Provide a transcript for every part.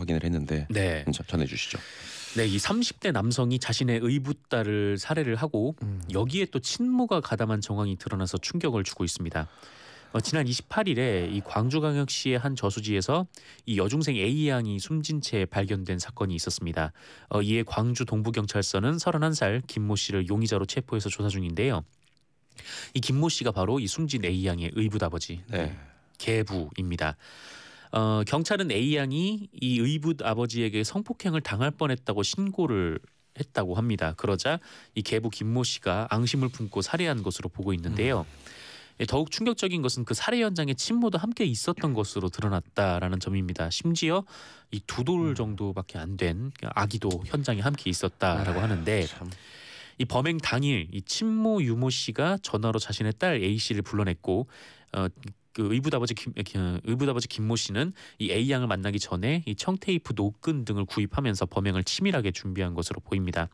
확인을 했는데 네. 전해 주시죠. 네, 이 30대 남성이 자신의 의붓딸을 살해를 하고 음. 여기에 또 친모가 가담한 정황이 드러나서 충격을 주고 있습니다. 어, 지난 28일에 이 광주광역시의 한 저수지에서 이 여중생 A 양이 숨진 채 발견된 사건이 있었습니다. 어, 이에 광주 동부경찰서는 31살 김모 씨를 용의자로 체포해서 조사 중인데요. 이 김모 씨가 바로 이 숨진 A 양의 의붓아버지 네. 네 개부입니다. 어, 경찰은 A 양이 이 의붓 아버지에게 성폭행을 당할 뻔했다고 신고를 했다고 합니다. 그러자 이 계부 김모 씨가 앙심을 품고 살해한 것으로 보고 있는데요. 음. 예, 더욱 충격적인 것은 그 살해 현장에 친모도 함께 있었던 것으로 드러났다라는 점입니다. 심지어 이 두돌 음. 정도밖에 안 된 아기도 현장에 함께 있었다라고 아, 하는데 이 범행 당일 이 친모 유모 씨가 전화로 자신의 딸 A 씨를 불러냈고 어, 그 의붓아버지 김 그 의붓아버지 김모 씨는 이 A 양을 만나기 전에 이 청테이프 노끈 등을 구입하면서 범행을 치밀하게 준비한 것으로 보입니다.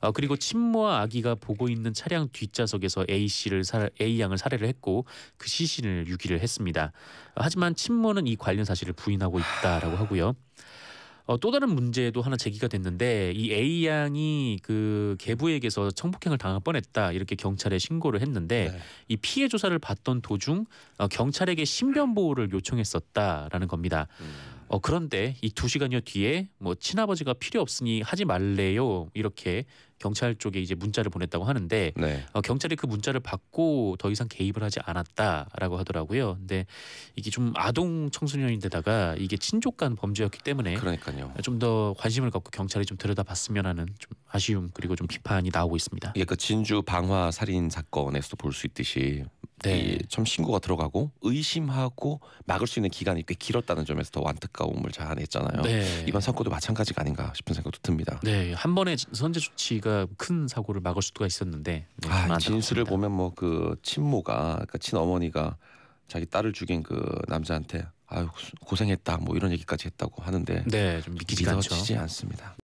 어, 그리고 친모와 아기가 보고 있는 차량 뒷좌석에서 A 씨를 살, A 양을 살해를 했고 그 시신을 유기를 했습니다. 어, 하지만 친모는 이 관련 사실을 부인하고 있다라고 하고요. 어, 또 다른 문제도 하나 제기가 됐는데 이 A 양이 그 계부에게서 청폭행을 당할 뻔했다 이렇게 경찰에 신고를 했는데 네. 이 피해 조사를 받던 도중 어, 경찰에게 신변 보호를 요청했었다라는 겁니다. 음. 어, 그런데 이 두 시간여 뒤에 뭐 친아버지가 필요 없으니 하지 말래요 이렇게 경찰 쪽에 이제 문자를 보냈다고 하는데 네. 어, 경찰이 그 문자를 받고 더 이상 개입을 하지 않았다라고 하더라고요. 근데 이게 좀 아동 청소년인데다가 이게 친족 간 범죄였기 때문에 그러니까요. 좀 더 관심을 갖고 경찰이 좀 들여다봤으면 하는 좀 아쉬움 그리고 좀 비판이 나오고 있습니다. 예, 그 진주 방화 살인 사건에서도 볼 수 있듯이 네. 참 신고가 들어가고 의심하고 막을 수 있는 기간이 꽤 길었다는 점에서 더 안타까움을 자아냈잖아요. 네. 이번 사고도 마찬가지가 아닌가 싶은 생각도 듭니다. 네, 한 번의 선제 조치가 큰 사고를 막을 수가 있었는데 네, 아, 진술을 보면 뭐 그 친모가 그러니까 친어머니가 자기 딸을 죽인 그 남자한테 아유 고생했다 뭐 이런 얘기까지 했다고 하는데 네, 좀 믿기지 않죠. 않습니다.